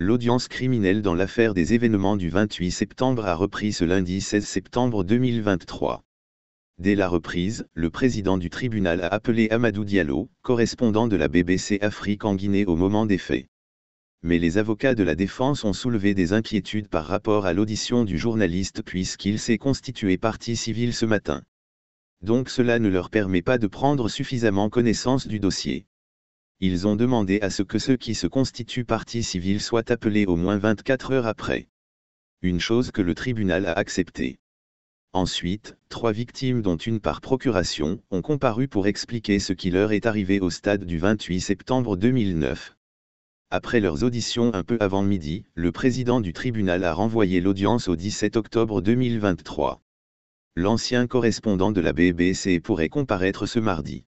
L'audience criminelle dans l'affaire des événements du 28 septembre a repris ce lundi 16 septembre 2023. Dès la reprise, le président du tribunal a appelé Amadou Diallo, correspondant de la BBC Afrique en Guinée au moment des faits. Mais les avocats de la défense ont soulevé des inquiétudes par rapport à l'audition du journaliste puisqu'il s'est constitué partie civile ce matin. Donc cela ne leur permet pas de prendre suffisamment connaissance du dossier ils ont demandé à ce que ceux qui se constituent partie civile soient appelés au moins 24 heures après. Une chose que le tribunal a acceptée. Ensuite, trois victimes dont une par procuration ont comparu pour expliquer ce qui leur est arrivé au stade du 28 septembre 2009. Après leurs auditions un peu avant midi, le président du tribunal a renvoyé l'audience au 17 octobre 2023. L'ancien correspondant de la BBC pourrait comparaître ce mardi.